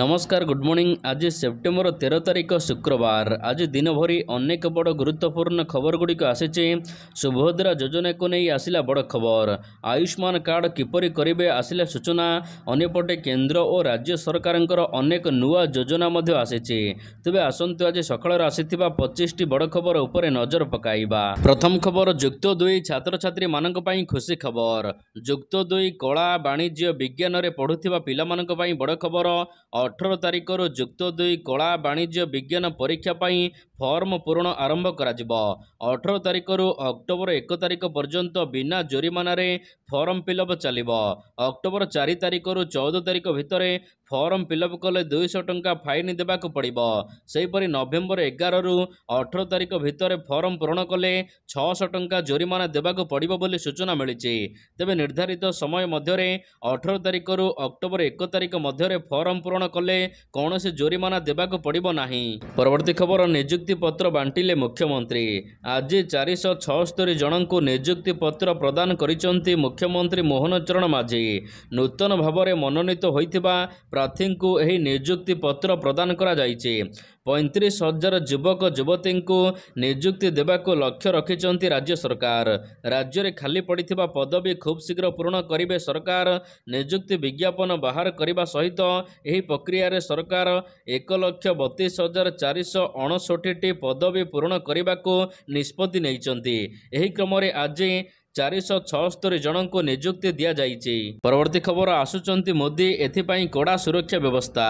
ନମସ୍କାର good morning ଆଜି September ତେର ତାରିଖ ଶୁକ୍ରବାର ଆଜି ଦିନଭରି ଅନେକ ବଡ଼ ଗୁରୁତ୍ୱପୂର୍ଣ୍ଣ ଖବରଗୁଡ଼ିକ ଆସିଛି ସୁଭଦ୍ରା ଯୋଜନାକୁ ନେଇ ଆସିଲା ବଡ଼ ଖବର ଆୟୁଷ୍ମାନ କାର୍ଡ଼ କିପରି କରିବେ ଆସିଲା ସୂଚନା ଅନ୍ୟପଟେ କେନ୍ଦ୍ର ଓ ରାଜ୍ୟ ସରକାରଙ୍କର ଅନେକ ନୂଆ ଯୋଜନା ମଧ୍ୟ ଆସିଛି ତେବେ ଆସନ୍ତୁ ଆଜି ସକାଳରେ ଆସିଥିବା ପଚିଶଟି ବଡ଼ ଖବର ଉପରେ ନଜର ପକାଇବା ପ୍ରଥମ ଖବର ଯୁକ୍ତ ଦୁଇ ଛାତ୍ରଛାତ୍ରୀମାନଙ୍କ ପାଇଁ ଖୁସି ଖବର ଯୁକ୍ତ ଦୁଇ କଳା ବାଣିଜ୍ୟ ବିଜ୍ଞାନରେ ପଢ଼ୁଥିବା ପିଲାମାନଙ୍କ ପାଇଁ ବଡ଼ ଖବର ଅଠର ତାରିଖରୁ ଯୁକ୍ତ ଦୁଇ କଳା ବାଣିଜ୍ୟ ବିଜ୍ଞାନ ପରୀକ୍ଷା ପାଇଁ ଫର୍ମ ପୂରଣ ଆରମ୍ଭ କରାଯିବ ଅଠର ତାରିଖରୁ ଅକ୍ଟୋବର ଏକ ତାରିଖ ପର୍ଯ୍ୟନ୍ତ ବିନା ଜୋରିମାନାରେ ଫର୍ମ ଫିଲ୍ଅପ୍ ଚାଲିବ ଅକ୍ଟୋବର ଚାରି ତାରିଖରୁ ଚଉଦ ତାରିଖ ଭିତରେ ଫର୍ମ ଫିଲ୍ଅପ୍ କଲେ ଦୁଇଶହ ଟଙ୍କା ଫାଇନ୍ ଦେବାକୁ ପଡ଼ିବ ସେହିପରି ନଭେମ୍ବର ଏଗାରରୁ ଅଠର ତାରିଖ ଭିତରେ ଫର୍ମ ପୂରଣ କଲେ ଛଅଶହ ଟଙ୍କା ଜୋରିମାନା ଦେବାକୁ ପଡ଼ିବ ବୋଲି ସୂଚନା ମିଳିଛି ତେବେ ନିର୍ଦ୍ଧାରିତ ସମୟ ମଧ୍ୟରେ ଅଠର ତାରିଖରୁ ଅକ୍ଟୋବର ଏକ ତାରିଖ ମଧ୍ୟରେ ଫର୍ମ ପୂରଣ କଲେ କୌଣସି ଜୋରିମାନା ଦେବାକୁ ପଡ଼ିବ ନାହିଁ ପରବର୍ତ୍ତୀ ଖବର ନିଯୁକ୍ତି ନିଯୁକ୍ତିପତ୍ର ବାଣ୍ଟିଲେ ମୁଖ୍ୟମନ୍ତ୍ରୀ ଆଜି ଚାରିଶହ ଛଅସ୍ତରୀ ଜଣଙ୍କୁ ନିଯୁକ୍ତିପତ୍ର ପ୍ରଦାନ କରିଛନ୍ତି ମୁଖ୍ୟମନ୍ତ୍ରୀ ମୋହନ ଚରଣ ମାଝୀ ନୂତନ ଭାବରେ ମନୋନୀତ ହୋଇଥିବା ପ୍ରାର୍ଥୀଙ୍କୁ ଏହି ନିଯୁକ୍ତିପତ୍ର ପ୍ରଦାନ କରାଯାଇଛି ପଇଁତିରିଶ ହଜାର ଯୁବକ ଯୁବତୀଙ୍କୁ ନିଯୁକ୍ତି ଦେବାକୁ ଲକ୍ଷ୍ୟ ରଖିଛନ୍ତି ରାଜ୍ୟ ସରକାର ରାଜ୍ୟରେ ଖାଲି ପଡ଼ିଥିବା ପଦବୀ ଖୁବ୍ ଶୀଘ୍ର ପୂରଣ କରିବେ ସରକାର ନିଯୁକ୍ତି ବିଜ୍ଞାପନ ବାହାର କରିବା ସହିତ ଏହି ପ୍ରକ୍ରିୟାରେ ସରକାର ଏକ ଲକ୍ଷ ବତିଶ ହଜାର ଚାରିଶହ ଅଣଷଠିଟି ପଦବୀ ପୂରଣ କରିବାକୁ ନିଷ୍ପତ୍ତି ନେଇଛନ୍ତି ଏହି କ୍ରମରେ ଆଜି ଚାରିଶହ ଛଅସ୍ତରି ଜଣଙ୍କୁ ନିଯୁକ୍ତି ଦିଆଯାଇଛି ପରବର୍ତ୍ତୀ ଖବର ଆସୁଛନ୍ତି ମୋଦି ଏଥିପାଇଁ କଡ଼ା ସୁରକ୍ଷା ବ୍ୟବସ୍ଥା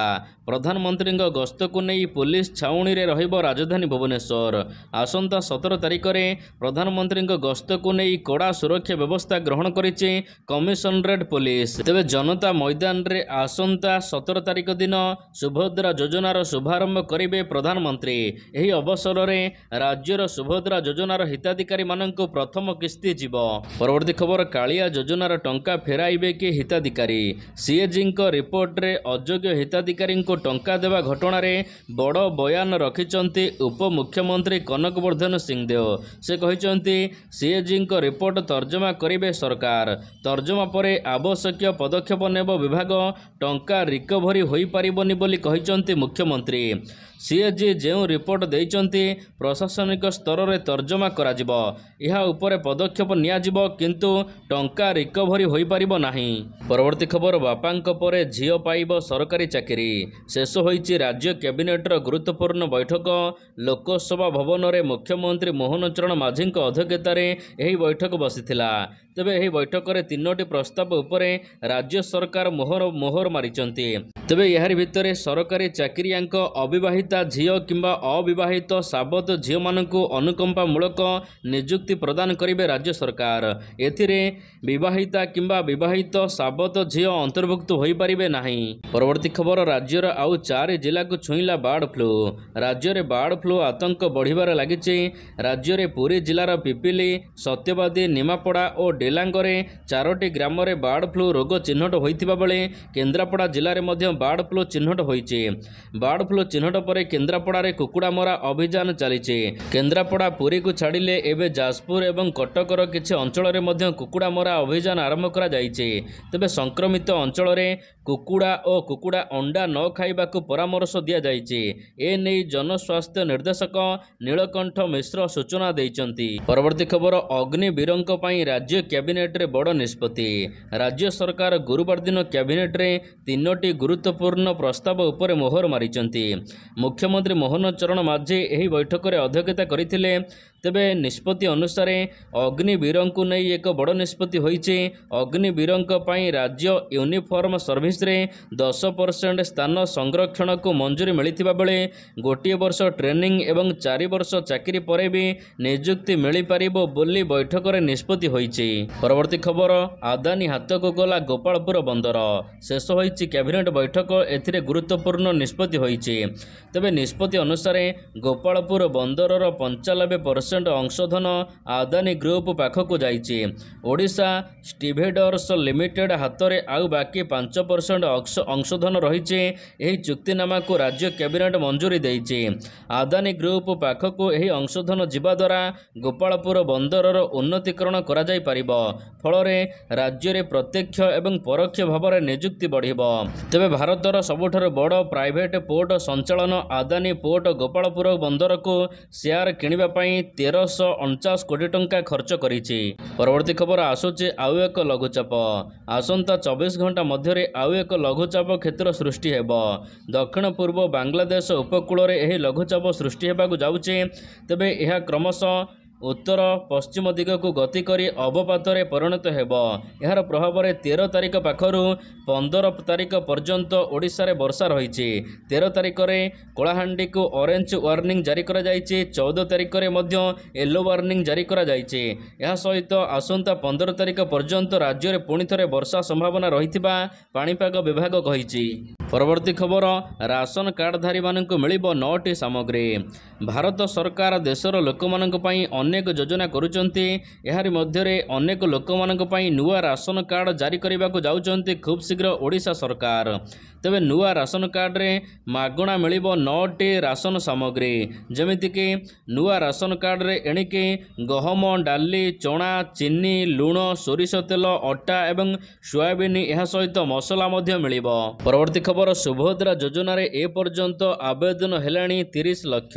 ପ୍ରଧାନମନ୍ତ୍ରୀଙ୍କ ଗସ୍ତକୁ ନେଇ ପୁଲିସ ଛାଉଣିରେ ରହିବ ରାଜଧାନୀ ଭୁବନେଶ୍ୱର ଆସନ୍ତା ସତର ତାରିଖରେ ପ୍ରଧାନମନ୍ତ୍ରୀଙ୍କ ଗସ୍ତକୁ ନେଇ କଡ଼ା ସୁରକ୍ଷା ବ୍ୟବସ୍ଥା ଗ୍ରହଣ କରିଛି କମିଶନରେଟ୍ ପୁଲିସ ତେବେ ଜନତା ମଇଦାନରେ ଆସନ୍ତା ସତର ତାରିଖ ଦିନ ସୁଭଦ୍ରା ଯୋଜନାର ଶୁଭାରମ୍ଭ କରିବେ ପ୍ରଧାନମନ୍ତ୍ରୀ ଏହି ଅବସରରେ ରାଜ୍ୟର ସୁଭଦ୍ରା ଯୋଜନାର ହିତାଧିକାରୀମାନଙ୍କୁ ପ୍ରଥମ କିସ୍ତି ଯିବ ପରବର୍ତ୍ତୀ ଖବର କାଳିଆ ଯୋଜନାର ଟଙ୍କା ଫେରାଇବେ କି ହିତାଧିକାରୀ ସିଏଜିଙ୍କ ରିପୋର୍ଟରେ ଅଯୋଗ୍ୟ ହିତାଧିକାରୀଙ୍କୁ ଟଙ୍କା ଦେବା ଘଟଣାରେ ବଡ଼ ବୟାନ ରଖିଛନ୍ତି ଉପମୁଖ୍ୟମନ୍ତ୍ରୀ କନକ ବର୍ଦ୍ଧନ ସିଂହଦେଓ ସେ କହିଛନ୍ତି ସିଏଜିଙ୍କ ରିପୋର୍ଟ ତର୍ଜମା କରିବେ ସରକାର ତର୍ଜମା ପରେ ଆବଶ୍ୟକୀୟ ପଦକ୍ଷେପ ନେବ ବିଭାଗ ଟଙ୍କା ରିକଭରି ହୋଇପାରିବନି ବୋଲି କହିଛନ୍ତି ମୁଖ୍ୟମନ୍ତ୍ରୀ ସିଏଜି ଯେଉଁ ରିପୋର୍ଟ ଦେଇଛନ୍ତି ପ୍ରଶାସନିକ ସ୍ତରରେ ତର୍ଜମା କରାଯିବ ଏହା ଉପରେ ପଦକ୍ଷେପ ନିଆଯିବ କରାଯିବ କିନ୍ତୁ ଟଙ୍କା ରିକଭରି ହୋଇପାରିବ ନାହିଁ ପରବର୍ତ୍ତୀ ଖବର ବାପାଙ୍କ ପରେ ଝିଅ ପାଇବ ସରକାରୀ ଚାକିରି ଶେଷ ହୋଇଛି ରାଜ୍ୟ କ୍ୟାବିନେଟ୍ର ଗୁରୁତ୍ୱପୂର୍ଣ୍ଣ ବୈଠକ ଲୋକସଭା ଭବନରେ ମୁଖ୍ୟମନ୍ତ୍ରୀ ମୋହନ ଚରଣ ମାଝୀଙ୍କ ଅଧ୍ୟକ୍ଷତାରେ ଏହି ବୈଠକ ବସିଥିଲା ତେବେ ଏହି ବୈଠକରେ ତିନୋଟି ପ୍ରସ୍ତାବ ଉପରେ ରାଜ୍ୟ ସରକାର ମୋହର ମୋହର ମାରିଛନ୍ତି ତେବେ ଏହାରି ଭିତରେ ସରକାରୀ ଚାକିରିଆଙ୍କ ଅବିବାହିତା ଝିଅ କିମ୍ବା ଅବିବାହିତ ସାବତ ଝିଅମାନଙ୍କୁ ଅନୁକମ୍ପାମୂଳକ ନିଯୁକ୍ତି ପ୍ରଦାନ କରିବେ ରାଜ୍ୟ ସରକାର ଏଥିରେ ବିବାହିତା କିମ୍ବା ବିବାହିତ ସାବତ ଝିଅ ଅନ୍ତର୍ଭୁକ୍ତ ହୋଇପାରିବେ ନାହିଁ ପରବର୍ତ୍ତୀ ଖବର ରାଜ୍ୟର ଆଉ ଚାରି ଜିଲ୍ଲାକୁ ଛୁଇଁଲା ବାର୍ଡ ଫ୍ଲୁ ରାଜ୍ୟରେ ବାର୍ଡ ଫ୍ଲୁ ଆତଙ୍କ ବଢ଼ିବାରେ ଲାଗିଛି ରାଜ୍ୟରେ ପୁରୀ ଜିଲ୍ଲାର ପିପିଲି ସତ୍ୟବାଦୀ ନିମାପଡ଼ା ଓ ଡେଲାଙ୍ଗରେ ଚାରୋଟି ଗ୍ରାମରେ ବାର୍ଡ ଫ୍ଲୁ ରୋଗ ଚିହ୍ନଟ ହୋଇଥିବା ବେଳେ କେନ୍ଦ୍ରାପଡ଼ା ଜିଲ୍ଲାରେ ମଧ୍ୟ ବାର୍ଡ ଫ୍ଲୁ ଚିହ୍ନଟ ହୋଇଛି ବାର୍ଡ ଫ୍ଲୁ ଚିହ୍ନଟ ପରେ କେନ୍ଦ୍ରାପଡ଼ାରେ କୁକୁଡ଼ା ମରା ଅଭିଯାନ ଚାଲିଛି କେନ୍ଦ୍ରାପଡ଼ା ପୁରୀକୁ ଛାଡ଼ିଲେ ଏବେ ଯାଜପୁର ଏବଂ କଟକର କିଛି ଅଞ୍ଚଳରେ ମଧ୍ୟ କୁକୁଡ଼ା ମରା ଅଭିଯାନ ଆରମ୍ଭ କରାଯାଇଛି ତେବେ ସଂକ୍ରମିତ ଅଞ୍ଚଳରେ କୁକୁଡ଼ା ଓ କୁକୁଡ଼ା ଅଣ୍ଡା ନ ଖାଇବାକୁ ପରାମର୍ଶ ଦିଆଯାଇଛି ଏ ନେଇ ଜନସ୍ୱାସ୍ଥ୍ୟ ନିର୍ଦ୍ଦେଶକ ନୀଳକଣ୍ଠ ମିଶ୍ର ସୂଚନା ଦେଇଛନ୍ତି ପରବର୍ତ୍ତୀ ଖବର ଅଗ୍ନିବୀରଙ୍କ ପାଇଁ ରାଜ୍ୟ କ୍ୟାବିନେଟ୍ରେ ବଡ଼ ନିଷ୍ପତ୍ତି ରାଜ୍ୟ ସରକାର ଗୁରୁବାର ଦିନ କ୍ୟାବିନେଟ୍ରେ ତିନୋଟି ଗୁରୁତ୍ୱପୂର୍ଣ୍ଣ ପ୍ରସ୍ତାବ ଉପରେ ମୋହର ମାରିଛନ୍ତି ମୁଖ୍ୟମନ୍ତ୍ରୀ ମୋହନ ଚରଣ ମାଝୀ ଏହି ବୈଠକରେ ଅଧ୍ୟକ୍ଷତା କରିଥିଲେ ତେବେ ନିଷ୍ପତ୍ତି ଅନୁସାରେ ଅଗ୍ନିବୀରଙ୍କୁ ନେଇ ଏକ ବଡ଼ ନିଷ୍ପତ୍ତି ହୋଇଛି ଅଗ୍ନିବୀରଙ୍କ ପାଇଁ ରାଜ୍ୟ ୟୁନିଫର୍ମ ସର୍ଭିସରେ ଦଶ ପରସେଣ୍ଟ ସ୍ଥାନ ସଂରକ୍ଷଣକୁ ମଞ୍ଜୁରୀ ମିଳିଥିବା ବେଳେ ଗୋଟିଏ ବର୍ଷ ଟ୍ରେନିଂ ଏବଂ ଚାରି ବର୍ଷ ଚାକିରି ପରେ ବି ନିଯୁକ୍ତି ମିଳିପାରିବ ବୋଲି ବୈଠକରେ ନିଷ୍ପତ୍ତି ହୋଇଛି ପରବର୍ତ୍ତୀ ଖବର ଆଦାନୀ ହାତକୁ ଗଲା ଗୋପାଳପୁର ବନ୍ଦର ଶେଷ ହୋଇଛି କ୍ୟାବିନେଟ୍ ବୈଠକ ଏଥିରେ ଗୁରୁତ୍ୱପୂର୍ଣ୍ଣ ନିଷ୍ପତ୍ତି ହୋଇଛି ତେବେ ନିଷ୍ପତ୍ତି ଅନୁସାରେ ଗୋପାଳପୁର ବନ୍ଦରର ପଞ୍ଚାନବେ ପରସେଣ୍ଟ ପରସେଣ୍ଟ ଅଂଶଧନ ଆଦାନୀ ଗ୍ରୁପ ପାଖକୁ ଯାଇଛି ଓଡ଼ିଶା ଷ୍ଟିଭେଡର୍ସ ଲିମିଟେଡ୍ ହାତରେ ଆଉ ବାକି ପାଞ୍ଚ ପରସେଣ୍ଟ ଅଂଶଧନ ରହିଛି ଏହି ଚୁକ୍ତିନାମାକୁ ରାଜ୍ୟ କ୍ୟାବିନେଟ୍ ମଞ୍ଜୁରୀ ଦେଇଛି ଆଦାନୀ ଗ୍ରୁପ ପାଖକୁ ଏହି ଅଂଶଧନ ଯିବା ଦ୍ୱାରା ଗୋପାଳପୁର ବନ୍ଦରର ଉନ୍ନତିକରଣ କରାଯାଇପାରିବ ଫଳରେ ରାଜ୍ୟରେ ପ୍ରତ୍ୟକ୍ଷ ଏବଂ ପରୋକ୍ଷ ଭାବରେ ନିଯୁକ୍ତି ବଢ଼ିବ ତେବେ ଭାରତର ସବୁଠାରୁ ବଡ଼ ପ୍ରାଇଭେଟ୍ ପୋର୍ଟ ସଞ୍ଚାଳନ ଆଦାନୀ ପୋର୍ଟ ଗୋପାଳପୁର ବନ୍ଦରକୁ ସେୟାର କିଣିବା ପାଇଁ ତେରଶହ ଅଣଚାଶ କୋଟି ଟଙ୍କା ଖର୍ଚ୍ଚ କରିଛି ପରବର୍ତ୍ତୀ ଖବର ଆସୁଛି ଆଉ ଏକ ଲଘୁଚାପ ଆସନ୍ତା ଚବିଶ ଘଣ୍ଟା ମଧ୍ୟରେ ଆଉ ଏକ ଲଘୁଚାପ କ୍ଷେତ୍ର ସୃଷ୍ଟି ହେବ ଦକ୍ଷିଣ ପୂର୍ବ ବାଂଲାଦେଶ ଉପକୂଳରେ ଏହି ଲଘୁଚାପ ସୃଷ୍ଟି ହେବାକୁ ଯାଉଛି ତେବେ ଏହା କ୍ରମଶଃ ଉତ୍ତର ପଶ୍ଚିମ ଦିଗକୁ ଗତି କରି ଅବପାତରେ ପରିଣତ ହେବ ଏହାର ପ୍ରଭାବରେ ତେର ତାରିଖ ପାଖରୁ ପନ୍ଦର ତାରିଖ ପର୍ଯ୍ୟନ୍ତ ଓଡ଼ିଶାରେ ବର୍ଷା ରହିଛି ତେର ତାରିଖରେ କଳାହାଣ୍ଡିକୁ ଅରେଞ୍ଜ ୱାର୍ଣ୍ଣିଂ ଜାରି କରାଯାଇଛି ଚଉଦ ତାରିଖରେ ମଧ୍ୟ ୟେଲୋ ୱାର୍ଣ୍ଣିଂ ଜାରି କରାଯାଇଛି ଏହା ସହିତ ଆସନ୍ତା ପନ୍ଦର ତାରିଖ ପର୍ଯ୍ୟନ୍ତ ରାଜ୍ୟରେ ପୁଣି ଥରେ ବର୍ଷା ସମ୍ଭାବନା ରହିଥିବା ପାଣିପାଗ ବିଭାଗ କହିଛି ପରବର୍ତ୍ତୀ ଖବର ରାସନ କାର୍ଡ଼ଧାରୀମାନଙ୍କୁ ମିଳିବ ନଅଟି ସାମଗ୍ରୀ ଭାରତ ସରକାର ଦେଶର ଲୋକମାନଙ୍କ ପାଇଁ ଅନେକ ଯୋଜନା କରୁଛନ୍ତି ଏହାରି ମଧ୍ୟରେ ଅନେକ ଲୋକମାନଙ୍କ ପାଇଁ ନୂଆ ରାସନ କାର୍ଡ଼ ଜାରି କରିବାକୁ ଯାଉଛନ୍ତି ଖୁବ୍ ଶୀଘ୍ର ଓଡ଼ିଶା ସରକାର ତେବେ ନୂଆ ରାସନ କାର୍ଡ଼ରେ ମାଗଣା ମିଳିବ ନଅଟି ରାସନ ସାମଗ୍ରୀ ଯେମିତିକି ନୂଆ ରାସନ କାର୍ଡ଼ରେ ଏଣିକି ଗହମ ଡାଲି ଚଣା ଚିନି ଲୁଣ ସୋରିଷ ତେଲ ଅଟା ଏବଂ ସୋୟାବିନ୍ ଏହା ସହିତ ମସଲା ମଧ୍ୟ ମିଳିବ ପରବର୍ତ୍ତୀ ଖବର ସୁଭଦ୍ରା ଯୋଜନାରେ ଏପର୍ଯ୍ୟନ୍ତ ଆବେଦନ ହେଲାଣି ତିରିଶ ଲକ୍ଷ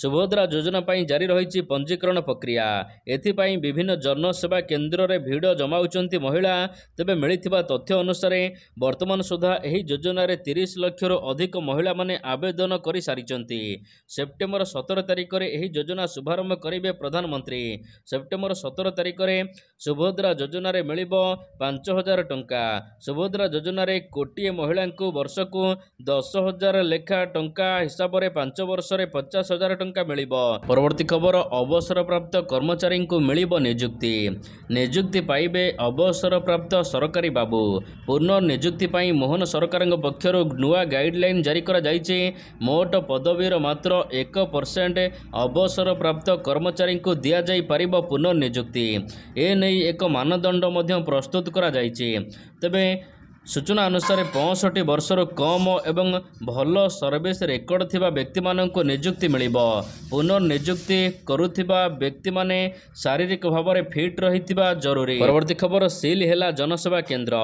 ସୁଭଦ୍ରା ଯୋଜନା ପାଇଁ ଜାରି ରହିଛି ପଞ୍ଜୀକରଣ ପ୍ରକ୍ରିୟା ଏଥିପାଇଁ ବିଭିନ୍ନ ଜନସେବା କେନ୍ଦ୍ରରେ ଭିଡ଼ ଜମାଉଛନ୍ତି ମହିଳା ତେବେ ମିଳିଥିବା ତଥ୍ୟ ଅନୁସାରେ ବର୍ତ୍ତମାନ ସୁଦ୍ଧା ଏହି ଯୋଜନାରେ ତିରିଶ ଲକ୍ଷରୁ ଅଧିକ ମହିଳାମାନେ ଆବେଦନ କରିସାରିଛନ୍ତି ସେପ୍ଟେମ୍ବର ସତର ତାରିଖରେ ଏହି ଯୋଜନା ଶୁଭାରମ୍ଭ କରିବେ ପ୍ରଧାନମନ୍ତ୍ରୀ ସେପ୍ଟେମ୍ବର ସତର ତାରିଖରେ ସୁଭଦ୍ରା ଯୋଜନାରେ ମିଳିବ ପାଞ୍ଚ ହଜାର ଟଙ୍କା ସୁଭଦ୍ରା ଯୋଜନାରେ କୋଟିଏ ମହିଳାଙ୍କୁ ବର୍ଷକୁ ଦଶ ହଜାର ଲେଖା ଟଙ୍କା ହିସାବରେ ପାଞ୍ଚ ବର୍ଷରେ ପଚାଶ ହଜାର ଟଙ୍କା ଟଙ୍କା ମିଳିବ ପରବର୍ତ୍ତୀ ଖବର ଅବସରପ୍ରାପ୍ତ କର୍ମଚାରୀଙ୍କୁ ମିଳିବ ନିଯୁକ୍ତି ନିଯୁକ୍ତି ପାଇବେ ଅବସରପ୍ରାପ୍ତ ସରକାରୀ ବାବୁ ପୁନଃ ନିଯୁକ୍ତି ପାଇଁ ମୋହନ ସରକାରଙ୍କ ପକ୍ଷରୁ ନୂଆ ଗାଇଡ଼ଲାଇନ୍ ଜାରି କରାଯାଇଛି ମୋଟ ପଦବୀର ମାତ୍ର ଏକ ପରସେଣ୍ଟ ଅବସରପ୍ରାପ୍ତ କର୍ମଚାରୀଙ୍କୁ ଦିଆଯାଇପାରିବ ପୁନଃ ନିଯୁକ୍ତି ଏ ନେଇ ଏକ ମାନଦଣ୍ଡ ମଧ୍ୟ ପ୍ରସ୍ତୁତ କରାଯାଇଛି ତେବେ ସୂଚନା ଅନୁସାରେ ପଞ୍ଚଷଠି ବର୍ଷରୁ କମ୍ ଏବଂ ଭଲ ସର୍ଭିସ୍ ରେକର୍ଡ଼ ଥିବା ବ୍ୟକ୍ତିମାନଙ୍କୁ ନିଯୁକ୍ତି ମିଳିବ ପୁନଃନିଯୁକ୍ତି କରୁଥିବା ବ୍ୟକ୍ତିମାନେ ଶାରୀରିକ ଭାବରେ ଫିଟ୍ ରହିଥିବା ଜରୁରୀ ପରବର୍ତ୍ତୀ ଖବର ସିଲ୍ ହେଲା ଜନସେବା କେନ୍ଦ୍ର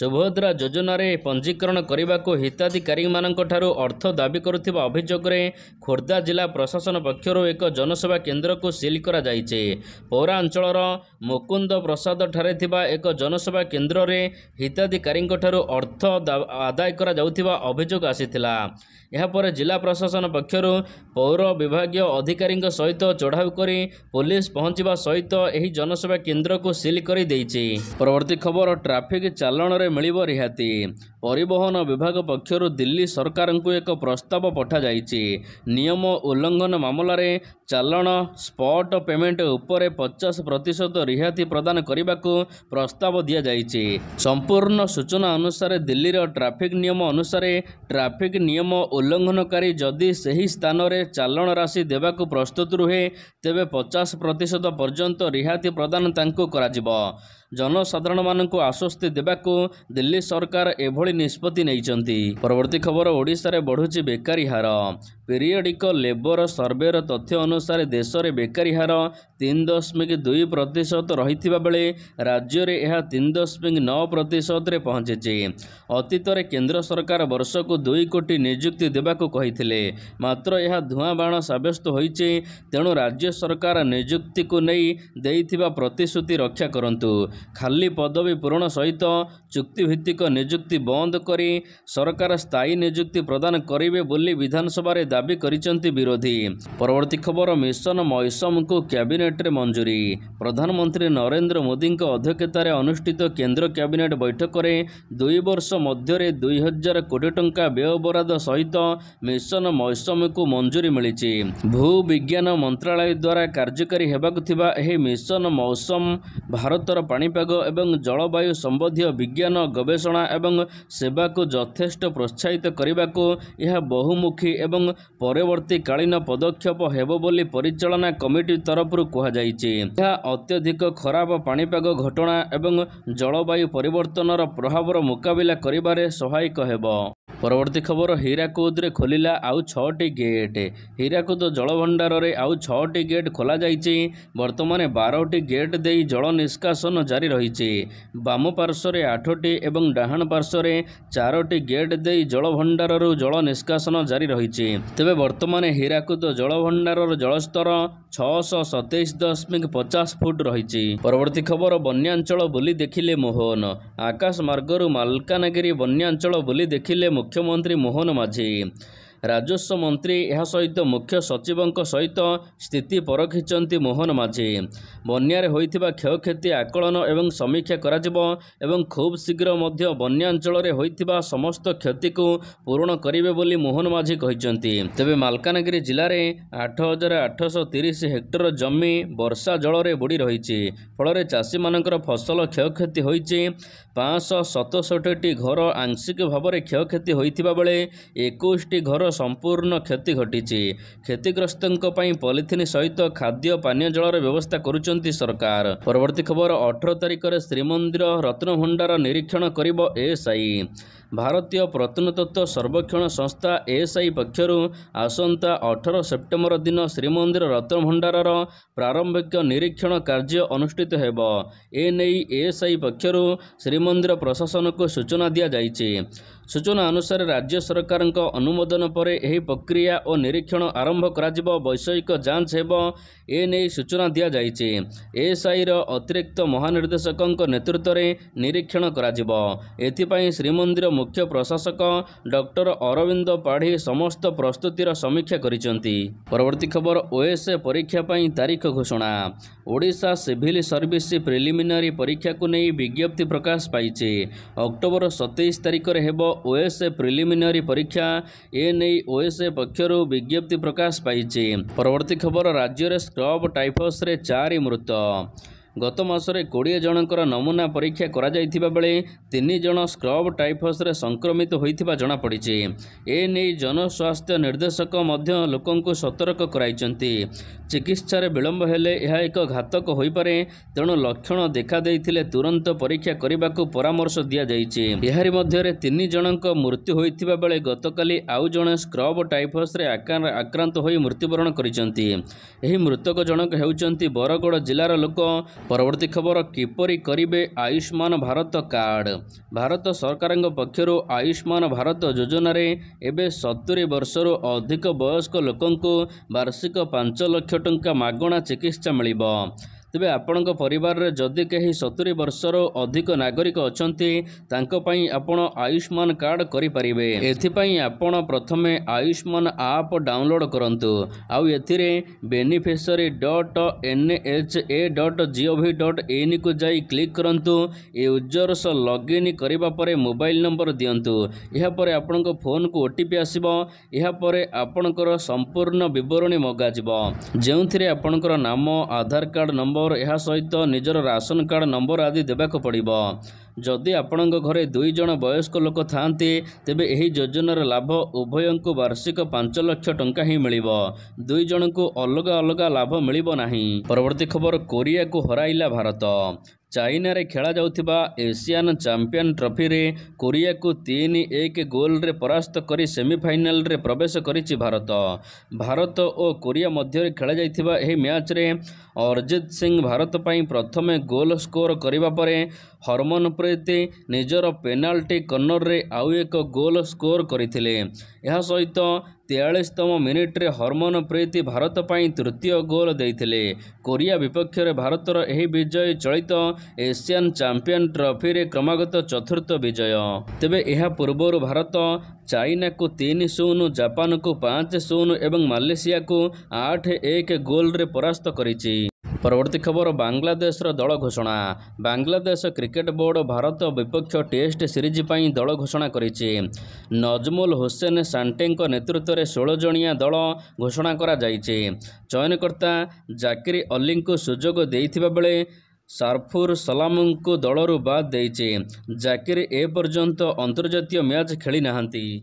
ସୁଭଦ୍ରା ଯୋଜନାରେ ପଞ୍ଜୀକରଣ କରିବାକୁ ହିତାଧିକାରୀମାନଙ୍କଠାରୁ ଅର୍ଥ ଦାବି କରୁଥିବା ଅଭିଯୋଗରେ ଖୋର୍ଦ୍ଧା ଜିଲ୍ଲା ପ୍ରଶାସନ ପକ୍ଷରୁ ଏକ ଜନସେବା କେନ୍ଦ୍ରକୁ ସିଲ୍ କରାଯାଇଛି ପୌରାଞ୍ଚଳର ମୁକୁନ୍ଦ ପ୍ରସାଦଠାରେ ଥିବା ଏକ ଜନସେବା କେନ୍ଦ୍ରରେ ହିତାଧିକାରୀଙ୍କଠାରୁ ଠାରୁ ଅର୍ଥ ଆଦାୟ କରାଯାଉଥିବା ଅଭିଯୋଗ ଆସିଥିଲା ଏହାପରେ ଜିଲ୍ଲା ପ୍ରଶାସନ ପକ୍ଷରୁ ପୌର ବିଭାଗୀୟ ଅଧିକାରୀଙ୍କ ସହିତ ଚଢ଼ାଉ କରି ପୋଲିସ ପହଞ୍ଚିବା ସହିତ ଏହି ଜନସେବା କେନ୍ଦ୍ରକୁ ସିଲ୍ କରିଦେଇଛି ପରବର୍ତ୍ତୀ ଖବର ଟ୍ରାଫିକ୍ ଚାଲାଣରେ ମିଳିବ ରିହାତି ପରିବହନ ବିଭାଗ ପକ୍ଷରୁ ଦିଲ୍ଲୀ ସରକାରଙ୍କୁ ଏକ ପ୍ରସ୍ତାବ ପଠାଯାଇଛି ନିୟମ ଉଲ୍ଲଂଘନ ମାମଲାରେ ଚାଲାଣ ସ୍ପଟ ପେମେଣ୍ଟ ଉପରେ ପଚାଶ ପ୍ରତିଶତ ରିହାତି ପ୍ରଦାନ କରିବାକୁ ପ୍ରସ୍ତାବ ଦିଆଯାଇଛି ସମ୍ପୂର୍ଣ୍ଣ ସୂଚନା ଅନୁସାରେ ଦିଲ୍ଲୀର ଟ୍ରାଫିକ୍ ନିୟମ ଅନୁସାରେ ଟ୍ରାଫିକ୍ ନିୟମ ଉଲ୍ଲଙ୍ଘନକାରୀ ଯଦି ସେହି ସ୍ଥାନରେ ଚାଲାଣ ରାଶି ଦେବାକୁ ପ୍ରସ୍ତୁତ ରୁହେ ତେବେ ପଚାଶ ପ୍ରତିଶତ ପର୍ଯ୍ୟନ୍ତ ରିହାତି ପ୍ରଦାନ ତାଙ୍କୁ କରାଯିବ ଜନସାଧାରଣମାନଙ୍କୁ ଆଶ୍ୱସ୍ତି ଦେବାକୁ ଦିଲ୍ଲୀ ସରକାର ଏଭଳି ନିଷ୍ପତ୍ତି ନେଇଛନ୍ତି ପରବର୍ତ୍ତୀ ଖବର ଓଡ଼ିଶାରେ ବଢ଼ୁଛି ବେକାରୀ ହାର ପିରିୟଡ଼ିକ ଲେବର ସର୍ଭେର ତଥ୍ୟ ଅନୁସାରେ ଦେଶରେ ବେକାରୀ ହାର ତିନି ଦଶମିକ ଦୁଇ ପ୍ରତିଶତ ରହିଥିବା ବେଳେ ରାଜ୍ୟରେ ଏହା ତିନି ଦଶମିକ ନଅ ପ୍ରତିଶତରେ ପହଞ୍ଚିଛି ଅତୀତରେ କେନ୍ଦ୍ର ସରକାର ବର୍ଷକୁ ଦୁଇ କୋଟି ନିଯୁକ୍ତି ଦେବାକୁ କହିଥିଲେ ମାତ୍ର ଏହା ଧୂଆଁବାଣ ସାବ୍ୟସ୍ତ ହୋଇଛି ତେଣୁ ରାଜ୍ୟ ସରକାର ନିଯୁକ୍ତିକୁ ନେଇ ଦେଇଥିବା ପ୍ରତିଶ୍ରୁତି ରକ୍ଷା କରନ୍ତୁ ଖାଲି ପଦବୀ ପୂରଣ ସହିତ ଚୁକ୍ତିଭିତ୍ତିକ ନିଯୁକ୍ତି ବନ୍ଦ କରି ସରକାର ସ୍ଥାୟୀ ନିଯୁକ୍ତି ପ୍ରଦାନ କରିବେ ବୋଲି ବିଧାନସଭାରେ ଦାବି କରିଛନ୍ତି ବିରୋଧୀ ପରବର୍ତ୍ତୀ ଖବର ମିଶନ ମୈସମଙ୍କୁ କ୍ୟାବିନେଟ୍ରେ ମଞ୍ଜୁରୀ ପ୍ରଧାନମନ୍ତ୍ରୀ ନରେନ୍ଦ୍ର ମୋଦିଙ୍କ ଅଧ୍ୟକ୍ଷତାରେ ଅନୁଷ୍ଠିତ କେନ୍ଦ୍ର କ୍ୟାବିନେଟ୍ ବୈଠକରେ ଦୁଇ ବର୍ଷ ମଧ୍ୟରେ ଦୁଇ ହଜାର କୋଟି ଟଙ୍କା ବ୍ୟୟବରାଦ ସହିତ ମିଶନ ମୈସମକୁ ମଞ୍ଜୁରୀ ମିଳିଛି ଭୂ ବିଜ୍ଞାନ ମନ୍ତ୍ରଣାଳୟ ଦ୍ୱାରା କାର୍ଯ୍ୟକାରୀ ହେବାକୁ ଥିବା ଏହି ମିଶନ ମୌସମ ଭାରତର ପାଣି ପାଣିପାଗ ଏବଂ ଜଳବାୟୁ ସମ୍ବନ୍ଧୀୟ ବିଜ୍ଞାନ ଗବେଷଣା ଏବଂ ସେବାକୁ ଯଥେଷ୍ଟ ପ୍ରୋତ୍ସାହିତ କରିବାକୁ ଏହା ବହୁମୁଖୀ ଏବଂ ପରବର୍ତ୍ତୀକାଳୀନ ପଦକ୍ଷେପ ହେବ ବୋଲି ପରିଚାଳନା କମିଟି ତରଫରୁ କୁହାଯାଇଛି ଏହା ଅତ୍ୟଧିକ ଖରାପ ପାଣିପାଗ ଘଟଣା ଏବଂ ଜଳବାୟୁ ପରିବର୍ତ୍ତନର ପ୍ରଭାବର ମୁକାବିଲା କରିବାରେ ସହାୟକ ହେବ ପରବର୍ତ୍ତୀ ଖବର ହୀରାକୁଦରେ ଖୋଲିଲା ଆଉ ଛଅଟି ଗେଟ୍ ହୀରାକୁଦ ଜଳଭଣ୍ଡାରରେ ଆଉ ଛଅଟି ଗେଟ୍ ଖୋଲାଯାଇଛି ବର୍ତ୍ତମାନ ବାରଟି ଗେଟ୍ ଦେଇ ଜଳ ନିଷ୍କାସନ ଜାରି ଜାରି ରହିଛି ବାମ ପାର୍ଶ୍ୱରେ ଆଠଟି ଏବଂ ଡାହାଣ ପାର୍ଶ୍ୱରେ ଚାରୋଟି ଗେଟ୍ ଦେଇ ଜଳଭଣ୍ଡାରରୁ ଜଳ ନିଷ୍କାସନ ଜାରି ରହିଛି ତେବେ ବର୍ତ୍ତମାନ ହୀରାକୁଦ ଜଳଭଣ୍ଡାରର ଜଳସ୍ତର ଛଅଶହ ସତେଇଶ ଦଶମିକ ପଚାଶ ଫୁଟ ରହିଛି ପରବର୍ତ୍ତୀ ଖବର ବନ୍ୟାଞ୍ଚଳ ବୁଲି ଦେଖିଲେ ମୋହନ ଆକାଶ ମାର୍ଗରୁ ମାଲକାନଗିରି ବନ୍ୟାଞ୍ଚଳ ବୁଲି ଦେଖିଲେ ମୁଖ୍ୟମନ୍ତ୍ରୀ ମୋହନ ମାଝୀ ରାଜସ୍ୱ ମନ୍ତ୍ରୀ ଏହା ସହିତ ମୁଖ୍ୟ ସଚିବଙ୍କ ସହିତ ସ୍ଥିତି ପରଖିଛନ୍ତି ମୋହନ ମାଝି ବନ୍ୟାରେ ହୋଇଥିବା କ୍ଷୟକ୍ଷତି ଆକଳନ ଏବଂ ସମୀକ୍ଷା କରାଯିବ ଏବଂ ଖୁବ୍ ଶୀଘ୍ର ମଧ୍ୟ ବନ୍ୟାଞ୍ଚଳରେ ହୋଇଥିବା ସମସ୍ତ କ୍ଷତିକୁ ପୂରଣ କରିବେ ବୋଲି ମୋହନ ମାଝି କହିଛନ୍ତି ତେବେ ମାଲକାନଗିରି ଜିଲ୍ଲାରେ ଆଠ ହଜାର ଆଠଶହ ତିରିଶ ହେକ୍ଟର ଜମି ବର୍ଷା ଜଳରେ ବୁଡ଼ି ରହିଛି ଫଳରେ ଚାଷୀମାନଙ୍କର ଫସଲ କ୍ଷୟକ୍ଷତି ହୋଇଛି ପାଞ୍ଚଶହ ସତଷଠିଟି ଘର ଆଂଶିକ ଭାବରେ କ୍ଷୟକ୍ଷତି ହୋଇଥିବା ବେଳେ ଏକୋଇଶଟି ଘର ସମ୍ପୂର୍ଣ୍ଣ କ୍ଷତି ଘଟିଛି କ୍ଷତିଗ୍ରସ୍ତଙ୍କ ପାଇଁ ପଲିଥିନ୍ ସହିତ ଖାଦ୍ୟ ପାନୀୟ ଜଳର ବ୍ୟବସ୍ଥା କରୁଛନ୍ତି ସରକାର ପରବର୍ତ୍ତୀ ଖବର ଅଠର ତାରିଖରେ ଶ୍ରୀମନ୍ଦିର ରତ୍ନଭଣ୍ଡାର ନିରୀକ୍ଷଣ କରିବ ଏଏସ୍ଆଇ ଭାରତୀୟ ପ୍ରତ୍ନତତ୍ତ୍ୱ ସର୍ବେକ୍ଷଣ ସଂସ୍ଥା ଏଏସ୍ଆଇ ପକ୍ଷରୁ ଆସନ୍ତା ଅଠର ସେପ୍ଟେମ୍ବର ଦିନ ଶ୍ରୀମନ୍ଦିର ରତ୍ନଭଣ୍ଡାରର ପ୍ରାରମ୍ଭିକ ନିରୀକ୍ଷଣ କାର୍ଯ୍ୟ ଅନୁଷ୍ଠିତ ହେବ ଏ ନେଇ ଏଏସ୍ଆଇ ପକ୍ଷରୁ ଶ୍ରୀମନ୍ଦିର ପ୍ରଶାସନକୁ ସୂଚନା ଦିଆଯାଇଛି ସୂଚନା ଅନୁସାରେ ରାଜ୍ୟ ସରକାରଙ୍କ ଅନୁମୋଦନ ପରେ ଏହି ପ୍ରକ୍ରିୟା ଓ ନିରୀକ୍ଷଣ ଆରମ୍ଭ କରାଯିବ ବୈଷୟିକ ଯାଞ୍ଚ ହେବ ଏ ନେଇ ସୂଚନା ଦିଆଯାଇଛି ଏଏସ୍ଆଇର ଅତିରିକ୍ତ ମହାନିର୍ଦ୍ଦେଶକଙ୍କ ନେତୃତ୍ୱରେ ନିରୀକ୍ଷଣ କରାଯିବ ଏଥିପାଇଁ ଶ୍ରୀମନ୍ଦିର ମୁଖ୍ୟ ପ୍ରଶାସକ ଡକ୍ଟର ଅରବିନ୍ଦ ପାଢ଼ୀ ସମସ୍ତ ପ୍ରସ୍ତୁତିର ସମୀକ୍ଷା କରିଛନ୍ତି ପରବର୍ତ୍ତୀ ଖବର ଓଏସ୍ଏ ପରୀକ୍ଷା ପାଇଁ ତାରିଖ ଘୋଷଣା ଓଡ଼ିଶା ସିଭିଲ୍ ସର୍ଭିସ୍ ପ୍ରିଲିମିନାରୀ ପରୀକ୍ଷାକୁ ନେଇ ବିଜ୍ଞପ୍ତି ପ୍ରକାଶ ପାଇଛି ଅକ୍ଟୋବର ସତେଇଶ ତାରିଖରେ ହେବ ଓଏସ୍ଏ ପ୍ରିଲିମିନାରୀ ପରୀକ୍ଷା ଏ ନେଇ ଓଏସ୍ଏ ପକ୍ଷରୁ ବିଜ୍ଞପ୍ତି ପ୍ରକାଶ ପାଇଛି ପରବର୍ତ୍ତୀ ଖବର ରାଜ୍ୟରେ ସ୍କ୍ରବ୍ ଟାଇଫସ୍ରେ ଚାରି ମୃତ ଗତ ମାସରେ କୋଡ଼ିଏ ଜଣଙ୍କର ନମୁନା ପରୀକ୍ଷା କରାଯାଇଥିବା ବେଳେ ତିନି ଜଣ ସ୍କ୍ରବ୍ ଟାଇଫସ୍ରେ ସଂକ୍ରମିତ ହୋଇଥିବା ଜଣାପଡ଼ିଛି ଏ ନେଇ ଜନସ୍ୱାସ୍ଥ୍ୟ ନିର୍ଦ୍ଦେଶକ ମଧ୍ୟ ଲୋକଙ୍କୁ ସତର୍କ କରାଇଛନ୍ତି ଚିକିତ୍ସାରେ ବିଳମ୍ବ ହେଲେ ଏହା ଏକ ଘାତକ ହୋଇପାରେ ତେଣୁ ଲକ୍ଷଣ ଦେଖାଦେଇଥିଲେ ତୁରନ୍ତ ପରୀକ୍ଷା କରିବାକୁ ପରାମର୍ଶ ଦିଆଯାଇଛି ଏହାରି ମଧ୍ୟରେ ତିନି ଜଣଙ୍କ ମୃତ୍ୟୁ ହୋଇଥିବା ବେଳେ ଗତକାଲି ଆଉ ଜଣେ ସ୍କ୍ରବ୍ ଟାଇଫସ୍ରେ ଆକ୍ରାନ୍ତ ହୋଇ ମୃତ୍ୟୁବରଣ କରିଛନ୍ତି ଏହି ମୃତକ ଜଣକ ହେଉଛନ୍ତି ବରଗଡ଼ ଜିଲ୍ଲାର ଲୋକ ପରବର୍ତ୍ତୀ ଖବର କିପରି କରିବେ ଆୟୁଷ୍ମାନ ଭାରତ କାର୍ଡ଼ ଭାରତ ସରକାରଙ୍କ ପକ୍ଷରୁ ଆୟୁଷ୍ମାନ ଭାରତ ଯୋଜନାରେ ଏବେ ସତୁରୀ ବର୍ଷରୁ ଅଧିକ ବୟସ୍କ ଲୋକଙ୍କୁ ବାର୍ଷିକ ପାଞ୍ଚ ଲକ୍ଷ ଟଙ୍କା ମାଗଣା ଚିକିତ୍ସା ମିଳିବ ତେବେ ଆପଣଙ୍କ ପରିବାରରେ ଯଦି କେହି ସତୁରି ବର୍ଷର ଅଧିକ ନାଗରିକ ଅଛନ୍ତି ତାଙ୍କ ପାଇଁ ଆପଣ ଆୟୁଷ୍ମାନ କାର୍ଡ଼ କରିପାରିବେ ଏଥିପାଇଁ ଆପଣ ପ୍ରଥମେ ଆୟୁଷ୍ମାନ ଆପ୍ ଡାଉନଲୋଡ଼ କରନ୍ତୁ ଆଉ ଏଥିରେ beneficiary dot N H A dot G O V dot ଇନ୍କୁ ଯାଇ କ୍ଲିକ୍ କରନ୍ତୁ ୟୁଜର୍ସ ଲଗ୍ଇନ୍ କରିବା ପରେ ମୋବାଇଲ୍ ନମ୍ବର ଦିଅନ୍ତୁ ଏହାପରେ ଆପଣଙ୍କ ଫୋନ୍କୁ ଓ ଟି ପି ଆସିବ ଏହାପରେ ଆପଣଙ୍କର ସମ୍ପୂର୍ଣ୍ଣ ବିବରଣୀ ମଗାଯିବ ଯେଉଁଥିରେ ଆପଣଙ୍କର ନାମ ଆଧାର କାର୍ଡ଼ ନମ୍ବର ନମ୍ବର ଏହା ସହିତ ନିଜର ରାସନ କାର୍ଡ଼ ନମ୍ବର ଆଦି ଦେବାକୁ ପଡ଼ିବ ଯଦି ଆପଣଙ୍କ ଘରେ ଦୁଇ ଜଣ ବୟସ୍କ ଲୋକ ଥାଆନ୍ତି ତେବେ ଏହି ଯୋଜନାର ଲାଭ ଉଭୟଙ୍କୁ ବାର୍ଷିକ ପାଞ୍ଚ ଲକ୍ଷ ଟଙ୍କା ହିଁ ମିଳିବ ଦୁଇ ଜଣଙ୍କୁ ଅଲଗା ଅଲଗା ଲାଭ ମିଳିବ ନାହିଁ ପରବର୍ତ୍ତୀ ଖବର କୋରିଆକୁ ହରାଇଲା ଭାରତ ଚାଇନାରେ ଖେଳାଯାଉଥିବା ଏସିଆନ୍ ଚାମ୍ପିୟନ୍ ଟ୍ରଫିରେ କୋରିଆକୁ ତିନି ଏକ ଗୋଲ୍ରେ ପରାସ୍ତ କରି ସେମିଫାଇନାଲ୍ରେ ପ୍ରବେଶ କରିଛି ଭାରତ ଭାରତ ଓ କୋରିଆ ମଧ୍ୟରେ ଖେଳାଯାଇଥିବା ଏହି ମ୍ୟାଚ୍ରେ ଅରିଜିତ ସିଂ ଭାରତ ପାଇଁ ପ୍ରଥମେ ଗୋଲ୍ ସ୍କୋର କରିବା ପରେ ହରମନପ୍ରୀତ ନିଜର ପେନାଲ୍ଟି କର୍ଣ୍ଣରରେ ଆଉ ଏକ ଗୋଲ୍ ସ୍କୋର କରିଥିଲେ ଏହା ସହିତ ତେୟାଳିଶତମ ମିନିଟ୍ରେ ହରମନ ପ୍ରୀତ ଭାରତ ପାଇଁ ତୃତୀୟ ଗୋଲ୍ ଦେଇଥିଲେ କୋରିଆ ବିପକ୍ଷରେ ଭାରତର ଏହି ବିଜୟ ଚଳିତ ଏସିଆନ୍ ଚାମ୍ପିୟନ୍ ଟ୍ରଫିରେ କ୍ରମାଗତ ଚତୁର୍ଥ ବିଜୟ ତେବେ ଏହା ପୂର୍ବରୁ ଭାରତ ଚାଇନାକୁ ତିନି ଶୂନ ଜାପାନକୁ ପାଞ୍ଚ ଶୂନ ଏବଂ ମାଲେସିଆକୁ ଆଠ ଏକ ଗୋଲ୍ରେ ପରାସ୍ତ କରିଛି ପରବର୍ତ୍ତୀ ଖବର ବାଂଲାଦେଶର ଦଳ ଘୋଷଣା ବାଂଲାଦେଶ କ୍ରିକେଟ୍ ବୋର୍ଡ ଭାରତ ବିପକ୍ଷ ଟେଷ୍ଟ ସିରିଜ୍ ପାଇଁ ଦଳ ଘୋଷଣା କରିଛି ନଜମୁଲ ହୁସେନ ସାଣ୍ଟେଙ୍କ ନେତୃତ୍ୱରେ ଷୋହଳ ଜଣିଆ ଦଳ ଘୋଷଣା କରାଯାଇଛି ଚୟନକର୍ତ୍ତା ଜାକିରି ଅଲ୍ଲୀଙ୍କୁ ସୁଯୋଗ ଦେଇଥିବା ବେଳେ ସାରଫୁର ସଲାମଙ୍କୁ ଦଳରୁ ବାଦ୍ ଦେଇଛି ଜାକିର ଏପର୍ଯ୍ୟନ୍ତ ଅନ୍ତର୍ଜାତୀୟ ମ୍ୟାଚ୍ ଖେଳି ନାହାନ୍ତି